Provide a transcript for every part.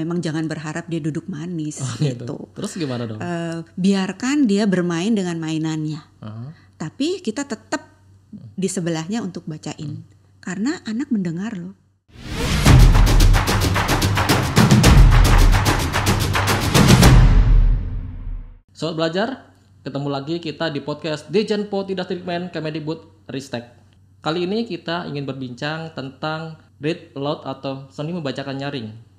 memang jangan berharap dia duduk manis oh, iya, gitu. gitu. Terus gimana dong? Uh, biarkan dia bermain dengan mainannya. Uh-huh. Tapi kita tetap di sebelahnya untuk bacain. Uh-huh. Karena anak mendengar loh. Sobat belajar, ketemu lagi kita di podcast Dejan Po Tidak Treatment Kemedikbud Ristek. Kali ini kita ingin berbincang tentang read aloud atau seni membacakan nyaring.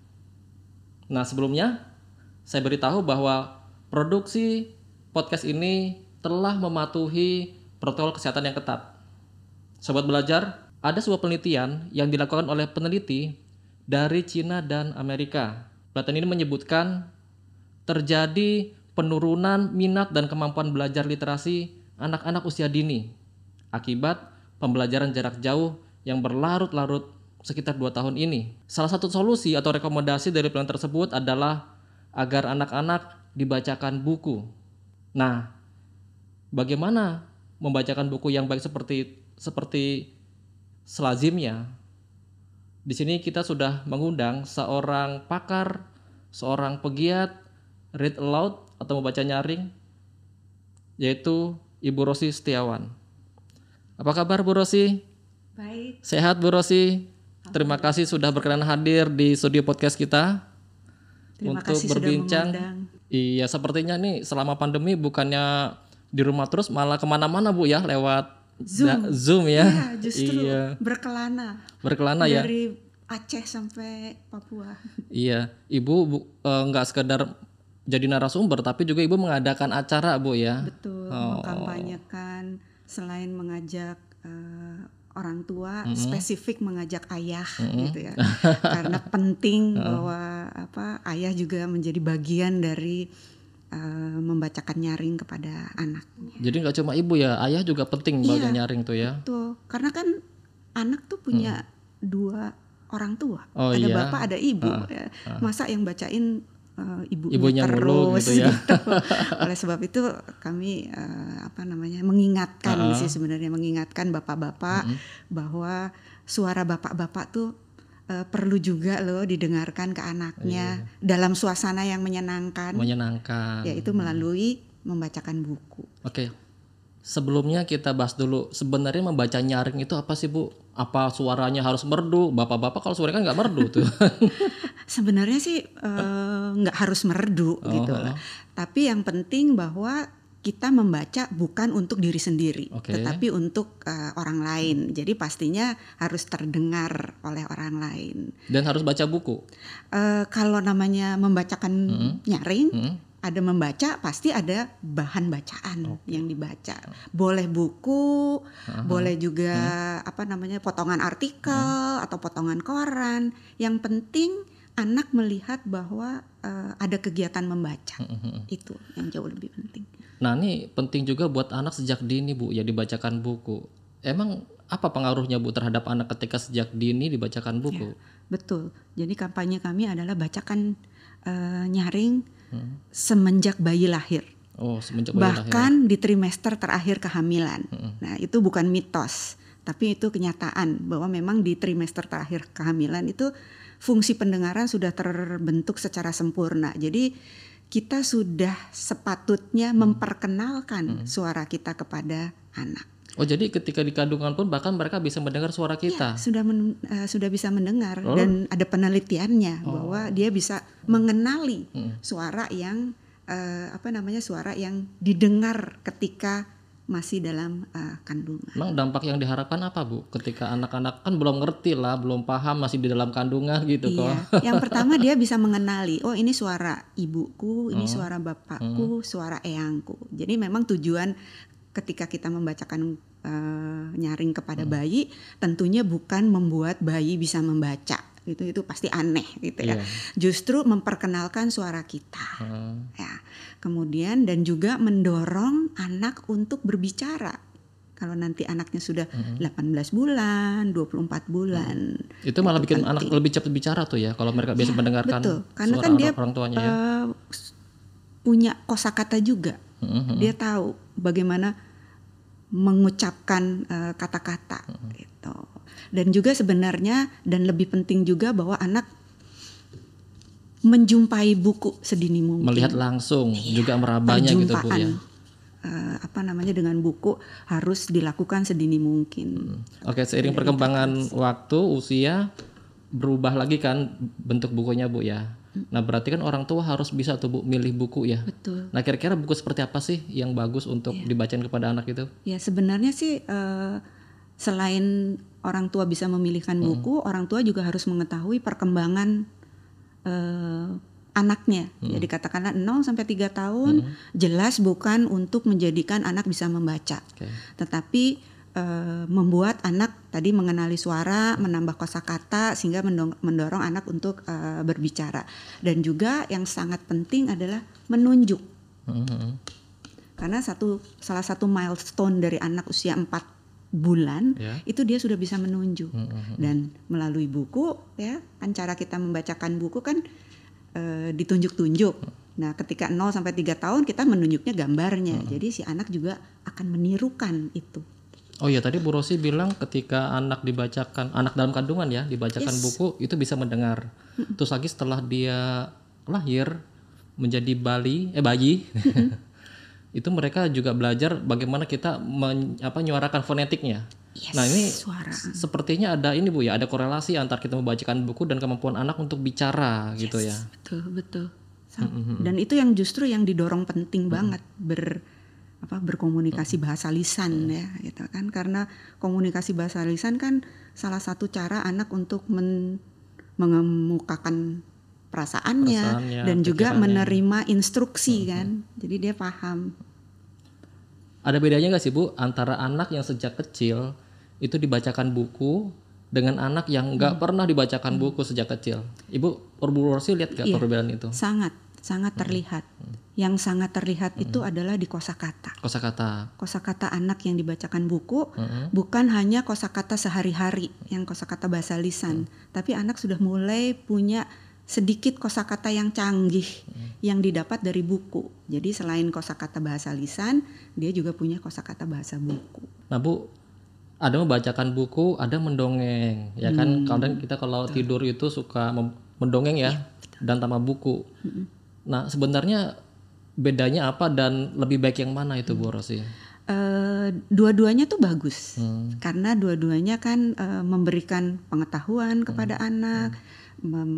Nah, sebelumnya saya beritahu bahwa produksi podcast ini telah mematuhi protokol kesehatan yang ketat. Sobat belajar, ada sebuah penelitian yang dilakukan oleh peneliti dari China dan Amerika. Penelitian ini menyebutkan terjadi penurunan minat dan kemampuan belajar literasi anak-anak usia dini akibat pembelajaran jarak jauh yang berlarut-larut sekitar 2 tahun ini. Salah satu solusi atau rekomendasi dari plan tersebut adalah agar anak-anak dibacakan buku. Nah, bagaimana membacakan buku yang baik seperti seperti selazimnya? Di sini kita sudah mengundang seorang pakar, seorang pegiat read aloud atau membaca nyaring yaitu Ibu Rosi Setiawan. Apa kabar Bu Rosi? Baik. Sehat Bu Rosi? terima kasih sudah berkenan hadir di studio podcast kita terima untuk kasih berbincang. Sudah Iya, sepertinya nih selama pandemi bukannya di rumah terus malah kemana-mana bu ya lewat Zoom, da, Zoom ya. Iya, justru iya. berkelana. Berkelana Dari ya. Dari Aceh sampai Papua. Iya, ibu eh, nggak uh, sekedar jadi narasumber, tapi juga ibu mengadakan acara bu ya. Betul, oh. mengkampanyekan selain mengajak Uh, orang tua mm -hmm. spesifik mengajak ayah mm -hmm. gitu ya karena penting bahwa apa ayah juga menjadi bagian dari uh, membacakan nyaring kepada anak. Jadi nggak cuma ibu ya, ayah juga penting iya, bagian nyaring tuh ya. Betul, karena kan anak tuh punya hmm. dua orang tua, oh, ada iya. bapak ada ibu. Uh, uh. Masa yang bacain uh, ibunya, ibunya terus mulu gitu, ya. Gitu. Oleh sebab itu kami uh, apa namanya mengingatkan uh -huh. sih sebenarnya mengingatkan bapak-bapak uh -huh. bahwa suara bapak-bapak tuh uh, perlu juga loh didengarkan ke anaknya iya. dalam suasana yang menyenangkan. Menyenangkan. Yaitu melalui membacakan buku. Oke. Okay. Sebelumnya kita bahas dulu sebenarnya membaca nyaring itu apa sih Bu? Apa suaranya harus merdu? Bapak-bapak kalau suaranya kan nggak merdu tuh. Sebenarnya sih eh. Eh, nggak uh, harus merdu oh. gitu lah. Oh, oh. Tapi yang penting bahwa kita membaca bukan untuk diri sendiri, okay. tetapi untuk uh, orang lain. Jadi pastinya harus terdengar oleh orang lain. Dan harus baca buku. Uh, kalau namanya membacakan hmm. nyaring, hmm. ada membaca pasti ada bahan bacaan okay. yang dibaca. Boleh buku, uh boleh juga hmm. apa namanya potongan artikel hmm. atau potongan koran. Yang penting anak melihat bahwa uh, ada kegiatan membaca mm-hmm. itu yang jauh lebih penting. Nah ini penting juga buat anak sejak dini bu ya dibacakan buku. Emang apa pengaruhnya bu terhadap anak ketika sejak dini dibacakan ya, buku? Ya, betul. Jadi kampanye kami adalah bacakan uh, nyaring hmm. semenjak bayi lahir. Oh semenjak bayi Bahkan lahir. di trimester terakhir kehamilan. Hmm, hmm. Nah itu bukan mitos. Tapi itu kenyataan bahwa memang di trimester terakhir kehamilan itu fungsi pendengaran sudah terbentuk secara sempurna. Jadi kita sudah sepatutnya hmm. memperkenalkan hmm. suara kita kepada anak. Oh jadi ketika di kandungan pun bahkan mereka bisa mendengar suara iya, kita. Ya, sudah men, uh, sudah bisa mendengar oh. dan ada penelitiannya oh. bahwa dia bisa mengenali hmm. suara yang uh, apa namanya suara yang didengar ketika masih dalam uh, kandungan. Memang dampak yang diharapkan apa Bu? Ketika anak-anak kan belum ngerti lah, belum paham masih di dalam kandungan gitu iya. kok. Yang pertama dia bisa mengenali, oh ini suara ibuku, ini hmm. suara bapakku, hmm. suara eyangku. Jadi memang tujuan ketika kita membacakan uh, nyaring kepada hmm. bayi, tentunya bukan membuat bayi bisa membaca gitu itu pasti aneh gitu ya. Iya. Justru memperkenalkan suara kita. Hmm. Ya. Kemudian dan juga mendorong anak untuk berbicara. Kalau nanti anaknya sudah hmm. 18 bulan, 24 bulan. Hmm. Itu malah itu bikin penting. anak lebih cepat bicara tuh ya kalau mereka biasa ya, mendengarkan betul. Karena suara kan dia orang tuanya ya. Eh, punya kosakata juga. Hmm, hmm. Dia tahu bagaimana mengucapkan eh, kata-kata uh, gitu. Dan juga sebenarnya dan lebih penting juga bahwa anak menjumpai buku sedini mungkin. Melihat langsung iya, juga merabanya gitu Bu ya. Uh, apa namanya dengan buku harus dilakukan sedini mungkin. Hmm. Oke, okay, seiring Jadi perkembangan iya, gitu. waktu usia berubah lagi kan bentuk bukunya Bu ya. Hmm. Nah berarti kan orang tua harus bisa tuh bu milih buku ya. Betul. Nah kira-kira buku seperti apa sih yang bagus untuk yeah. dibacain kepada anak itu? Ya sebenarnya sih uh, selain orang tua bisa memilihkan hmm. buku, orang tua juga harus mengetahui perkembangan uh, anaknya. Hmm. Jadi katakanlah 0 sampai 3 tahun hmm. jelas bukan untuk menjadikan anak bisa membaca. Okay. Tetapi uh, membuat anak tadi mengenali suara, menambah kosakata sehingga mendorong anak untuk uh, berbicara. Dan juga yang sangat penting adalah menunjuk. Hmm. Karena satu salah satu milestone dari anak usia 4 bulan yeah. itu dia sudah bisa menunjuk mm -hmm. dan melalui buku ya kan cara kita membacakan buku kan e, ditunjuk-tunjuk. Hmm. Nah, ketika 0 sampai 3 tahun kita menunjuknya gambarnya. Mm -hmm. Jadi si anak juga akan menirukan itu. Oh iya tadi Bu Rosi bilang ketika anak dibacakan anak dalam kandungan ya dibacakan yes. buku itu bisa mendengar. Hmm. Terus lagi setelah dia lahir menjadi bali eh bayi. Mm -hmm. itu mereka juga belajar bagaimana kita men, apa nyuarakan fonetiknya. Yes, nah ini suara. sepertinya ada ini bu ya ada korelasi antar kita membacakan buku dan kemampuan anak untuk bicara gitu yes, gitu ya. Betul betul. Dan itu yang justru yang didorong penting mm-hmm. banget ber apa berkomunikasi bahasa lisan mm-hmm. ya gitu kan karena komunikasi bahasa lisan kan salah satu cara anak untuk men, mengemukakan perasaannya, perasaannya dan juga pikirannya. menerima instruksi hmm. kan. Jadi dia paham. Ada bedanya nggak sih Bu antara anak yang sejak kecil itu dibacakan buku dengan anak yang nggak hmm. pernah dibacakan hmm. buku sejak kecil? Ibu Ibu lihat nggak iya, perbedaan itu? Sangat, sangat hmm. terlihat. Hmm. Yang sangat terlihat hmm. itu adalah di kosakata. Kosakata. Kosakata anak yang dibacakan buku hmm. bukan hanya kosakata sehari-hari yang kosakata bahasa lisan, hmm. tapi anak sudah mulai punya sedikit kosakata yang canggih hmm. yang didapat dari buku. Jadi selain kosakata bahasa lisan, dia juga punya kosakata bahasa buku. Nah, Bu, ada membacakan buku, ada mendongeng. Ya kan hmm, kadang kita kalau betul. tidur itu suka mendongeng ya, ya dan tambah buku. Hmm. Nah, sebenarnya bedanya apa dan lebih baik yang mana itu, Bu hmm. Rosi? Uh, dua-duanya tuh bagus hmm. karena dua-duanya kan uh, memberikan pengetahuan kepada hmm. anak hmm mem,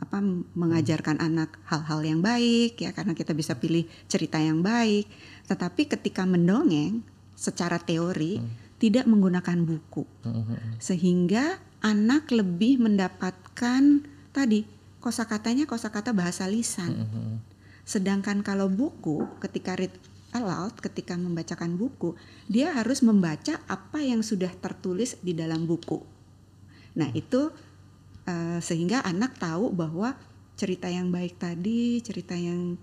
apa, mengajarkan anak hal-hal yang baik ya karena kita bisa pilih cerita yang baik. Tetapi ketika mendongeng secara teori hmm. tidak menggunakan buku, hmm. hmm, hmm. sehingga anak lebih mendapatkan tadi kosakatanya kosakata bahasa lisan. Hmm, hmm. Sedangkan kalau buku ketika read aloud ketika membacakan buku, dia harus membaca apa yang sudah tertulis di dalam buku. Nah, itu Eh, sehingga anak tahu bahwa cerita yang baik tadi cerita yang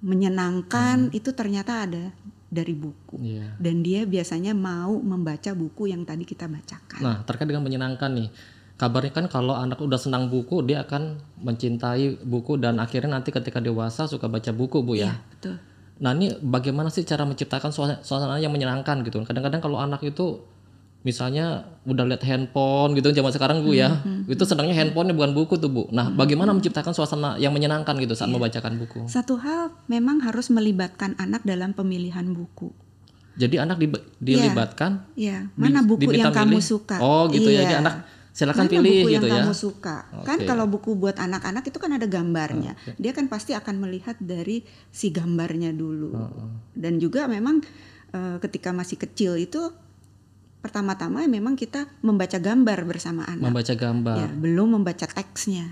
menyenangkan hmm. itu ternyata ada dari buku yeah. dan dia biasanya mau membaca buku yang tadi kita bacakan. Nah terkait dengan menyenangkan nih kabarnya kan kalau anak udah senang buku dia akan mencintai buku dan akhirnya nanti ketika dewasa suka baca buku bu ya. Yeah, betul. Nah ini bagaimana sih cara menciptakan suasana yang menyenangkan gitu? Kadang-kadang kalau anak itu misalnya udah lihat handphone gitu zaman sekarang bu ya hmm, hmm itu hmm. senangnya handphonenya bukan buku tuh bu nah hmm. bagaimana menciptakan suasana yang menyenangkan gitu saat iya. membacakan buku satu hal memang harus melibatkan anak dalam pemilihan buku jadi anak iya. Iya. di, dilibatkan ya, ya. mana buku yang kamu milih. suka oh gitu ya jadi anak silakan pilih buku gitu yang ya. kamu suka. Okay. Kan kalau buku buat anak-anak itu kan ada gambarnya. Okay. Dia kan pasti akan melihat dari si gambarnya dulu. oh. Dan juga memang eh, ketika masih kecil itu pertama-tama memang kita membaca gambar bersama anak. Membaca gambar. Ya, belum membaca teksnya.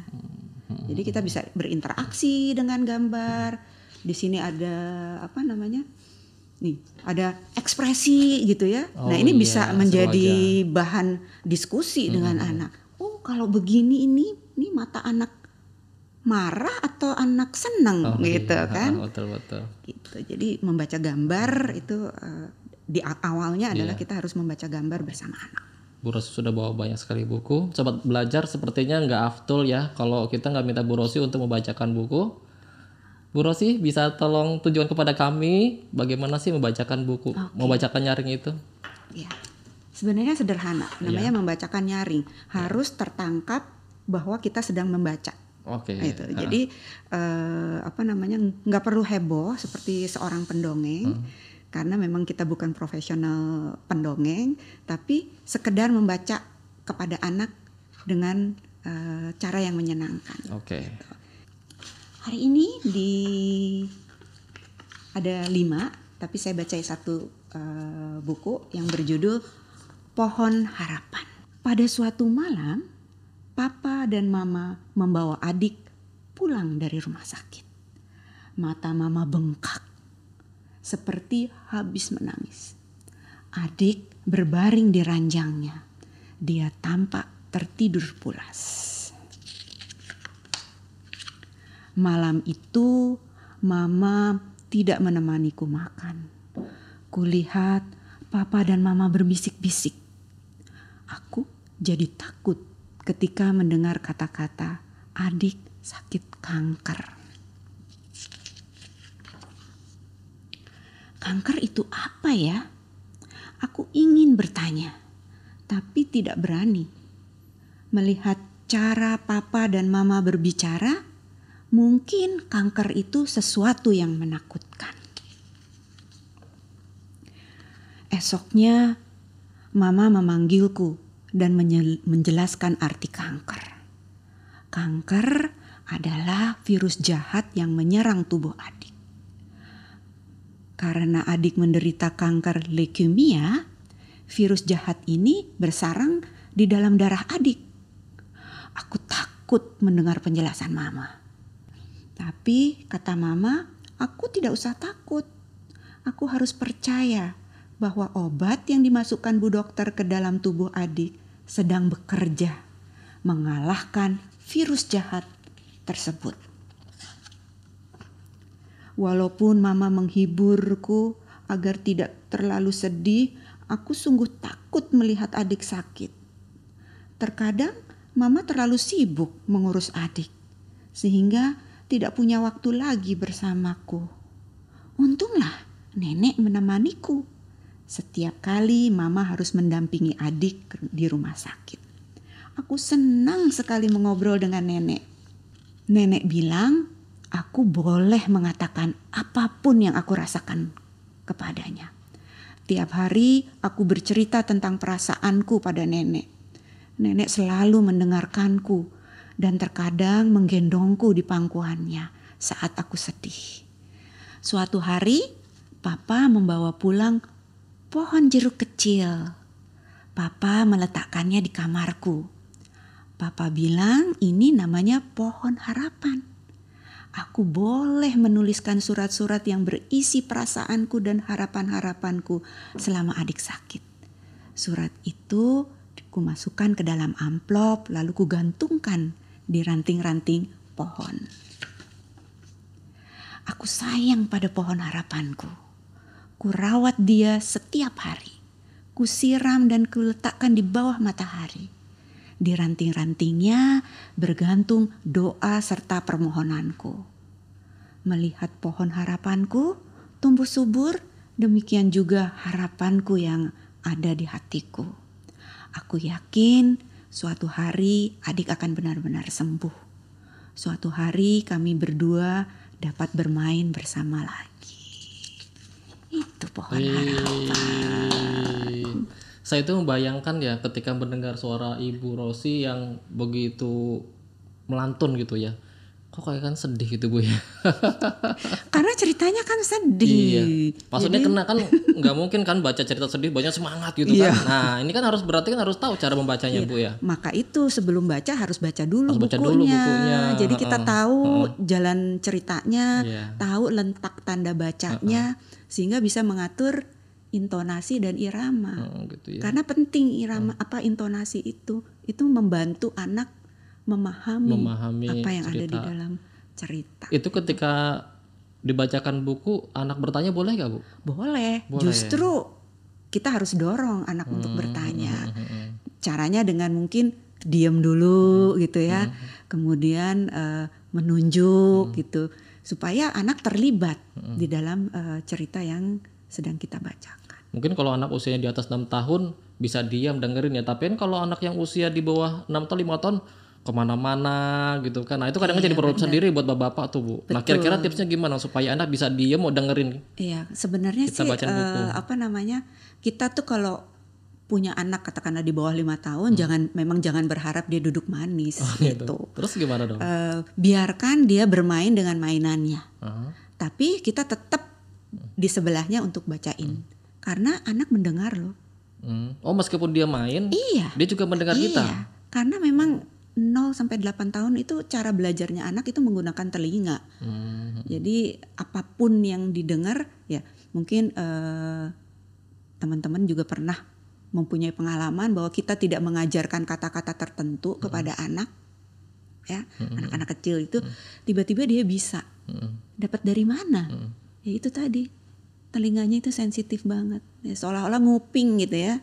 Hmm. Jadi kita bisa berinteraksi dengan gambar. Di sini ada apa namanya? Nih, ada ekspresi gitu ya. Nah, oh, nah, ini iya, bisa menjadi bahan diskusi hmm. dengan anak. Oh, kalau begini ini ini mata anak marah atau anak senang oh, iya. gitu iya. kan. Betul betul. Gitu. Jadi membaca gambar itu uh, di awalnya adalah yeah. kita harus membaca gambar bersama anak. Bu Rosi sudah bawa banyak sekali buku. Sobat belajar sepertinya nggak aftul ya kalau kita nggak minta Bu Rosi untuk membacakan buku. Bu Rosi bisa tolong tujuan kepada kami bagaimana sih membacakan buku, okay. membacakan nyaring itu? Ya, sebenarnya sederhana. Namanya ya. membacakan nyaring harus ya. tertangkap bahwa kita sedang membaca. Oke. Okay. Nah, itu. Jadi uh, apa namanya nggak perlu heboh seperti seorang pendongeng. Uh karena memang kita bukan profesional pendongeng tapi sekedar membaca kepada anak dengan uh, cara yang menyenangkan. Oke. Okay. Hari ini di ada lima tapi saya baca satu uh, buku yang berjudul Pohon Harapan. Pada suatu malam, papa dan mama membawa adik pulang dari rumah sakit. Mata mama bengkak seperti habis menangis. Adik berbaring di ranjangnya. Dia tampak tertidur pulas. Malam itu, Mama tidak menemaniku makan. Kulihat Papa dan Mama berbisik-bisik. Aku jadi takut ketika mendengar kata-kata adik sakit kanker. Kanker itu apa ya? Aku ingin bertanya, tapi tidak berani. Melihat cara papa dan mama berbicara, mungkin kanker itu sesuatu yang menakutkan. Esoknya, mama memanggilku dan menjelaskan arti kanker. Kanker adalah virus jahat yang menyerang tubuh adik. Karena adik menderita kanker leukemia, virus jahat ini bersarang di dalam darah adik. Aku takut mendengar penjelasan mama. Tapi kata mama, aku tidak usah takut. Aku harus percaya bahwa obat yang dimasukkan Bu Dokter ke dalam tubuh adik sedang bekerja mengalahkan virus jahat tersebut. Walaupun mama menghiburku agar tidak terlalu sedih, aku sungguh takut melihat adik sakit. Terkadang mama terlalu sibuk mengurus adik, sehingga tidak punya waktu lagi bersamaku. Untunglah nenek menemaniku. Setiap kali mama harus mendampingi adik di rumah sakit. Aku senang sekali mengobrol dengan nenek. Nenek bilang aku boleh mengatakan apapun yang aku rasakan kepadanya. Tiap hari aku bercerita tentang perasaanku pada nenek. Nenek selalu mendengarkanku dan terkadang menggendongku di pangkuannya saat aku sedih. Suatu hari, papa membawa pulang pohon jeruk kecil. Papa meletakkannya di kamarku. Papa bilang ini namanya pohon harapan aku boleh menuliskan surat-surat yang berisi perasaanku dan harapan-harapanku selama adik sakit. Surat itu kumasukkan ke dalam amplop lalu kugantungkan di ranting-ranting pohon. Aku sayang pada pohon harapanku. Ku rawat dia setiap hari. Ku siram dan kuletakkan di bawah matahari di ranting-rantingnya bergantung doa serta permohonanku. Melihat pohon harapanku tumbuh subur, demikian juga harapanku yang ada di hatiku. Aku yakin suatu hari adik akan benar-benar sembuh suatu hari kami berdua dapat bermain bersama lagi. Itu pohon harapan saya itu membayangkan ya ketika mendengar suara Ibu Rosi yang begitu melantun gitu ya. Kok kayak kan sedih gitu Bu ya. Karena ceritanya kan sedih. Iya. Maksudnya Jadi... kena kan nggak mungkin kan baca cerita sedih banyak semangat gitu iya. kan. Nah, ini kan harus berarti kan harus tahu cara membacanya iya. Bu ya. Maka itu sebelum baca harus baca dulu harus bukunya. Baca dulu bukunya. Jadi kita uh, tahu uh, jalan ceritanya, yeah. tahu lentak tanda bacanya uh, uh. sehingga bisa mengatur intonasi dan irama. Oh, gitu ya. Karena penting irama hmm. apa intonasi itu itu membantu anak memahami, memahami apa yang cerita. ada di dalam cerita. Itu ketika dibacakan buku anak bertanya boleh gak bu? Boleh. boleh. Justru kita harus dorong anak hmm, untuk bertanya. Hmm, hmm, hmm. Caranya dengan mungkin diam dulu hmm, gitu ya, hmm. kemudian uh, menunjuk hmm. gitu supaya anak terlibat hmm. di dalam uh, cerita yang sedang kita baca mungkin kalau anak usianya di atas 6 tahun bisa diam dengerin ya tapi kan kalau anak yang usia di bawah 6 atau 5 tahun kemana-mana gitu kan nah itu kadang kan iya, jadi problem sendiri buat bapak-bapak tuh bu nah, Betul. nah kira-kira tipsnya gimana supaya anak bisa diam mau dengerin iya sebenarnya kita sih baca eh, buku. Uh, apa namanya kita tuh kalau punya anak katakanlah di bawah lima tahun hmm. jangan memang jangan berharap dia duduk manis oh, iya, gitu. gitu. Terus gimana dong? Uh, biarkan dia bermain dengan mainannya. Uh -huh. Tapi kita tetap di sebelahnya untuk bacain. Hmm karena anak mendengar loh. Hmm. Oh, meskipun dia main, iya. dia juga mendengar iya. kita. Karena memang 0 sampai 8 tahun itu cara belajarnya anak itu menggunakan telinga. Hmm. Jadi apapun yang didengar ya mungkin teman eh, teman-teman juga pernah mempunyai pengalaman bahwa kita tidak mengajarkan kata-kata tertentu hmm. kepada anak ya anak hmm. anak-anak kecil itu hmm. tiba-tiba dia bisa hmm. dapat dari mana hmm. ya itu tadi telinganya itu sensitif banget ya, seolah-olah nguping gitu ya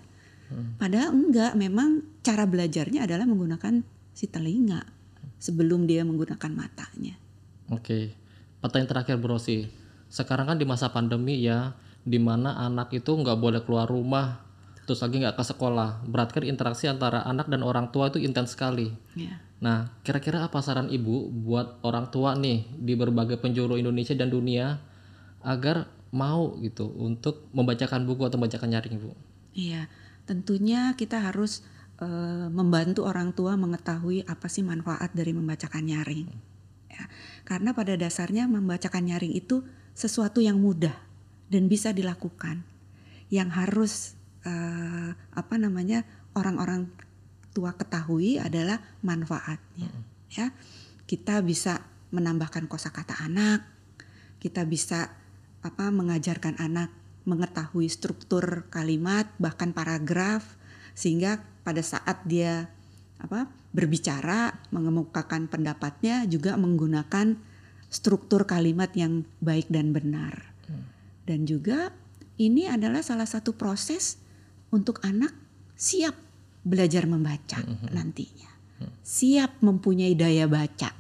hmm. padahal enggak memang cara belajarnya adalah menggunakan si telinga sebelum dia menggunakan matanya oke pertanyaan terakhir Bro sih sekarang kan di masa pandemi ya di mana anak itu nggak boleh keluar rumah terus lagi nggak ke sekolah berarti kan interaksi antara anak dan orang tua itu intens sekali yeah. nah kira-kira apa saran ibu buat orang tua nih di berbagai penjuru Indonesia dan dunia agar mau gitu untuk membacakan buku atau membacakan nyaring bu? Iya, tentunya kita harus e, membantu orang tua mengetahui apa sih manfaat dari membacakan nyaring. Ya, karena pada dasarnya membacakan nyaring itu sesuatu yang mudah dan bisa dilakukan, yang harus e, apa namanya orang-orang tua ketahui adalah manfaatnya. -hmm. Ya, kita bisa menambahkan kosakata anak, kita bisa apa mengajarkan anak mengetahui struktur kalimat bahkan paragraf sehingga pada saat dia apa berbicara mengemukakan pendapatnya juga menggunakan struktur kalimat yang baik dan benar hmm. dan juga ini adalah salah satu proses untuk anak siap belajar membaca hmm, hmm, nantinya siap mempunyai daya baca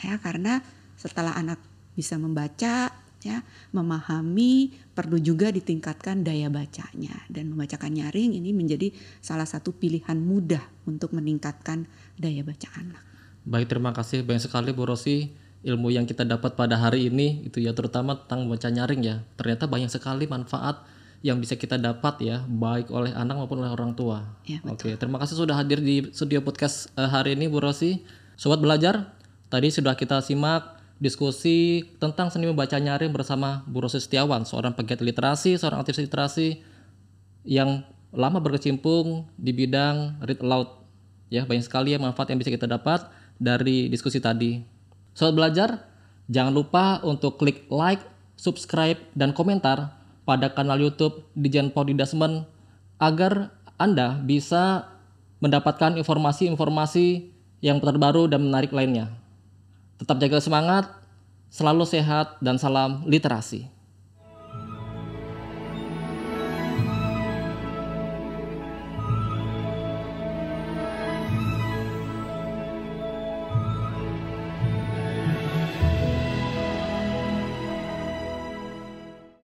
ya karena setelah anak bisa membaca ya memahami perlu juga ditingkatkan daya bacanya dan membacakan nyaring ini menjadi salah satu pilihan mudah untuk meningkatkan daya baca anak. Baik terima kasih banyak sekali Bu Rosi ilmu yang kita dapat pada hari ini itu ya terutama tentang membaca nyaring ya ternyata banyak sekali manfaat yang bisa kita dapat ya baik oleh anak maupun oleh orang tua. Ya, Oke terima kasih sudah hadir di studio podcast eh, hari ini Bu Rosi. Sobat belajar tadi sudah kita simak diskusi tentang seni membaca nyaring bersama Bu Rosi Setiawan, seorang pegiat literasi, seorang aktivis literasi yang lama berkecimpung di bidang read aloud. Ya, banyak sekali ya manfaat yang bisa kita dapat dari diskusi tadi. Selamat belajar, jangan lupa untuk klik like, subscribe, dan komentar pada kanal YouTube Dijen Podi Dasmen agar Anda bisa mendapatkan informasi-informasi yang terbaru dan menarik lainnya. Tetap jaga semangat, selalu sehat, dan salam literasi.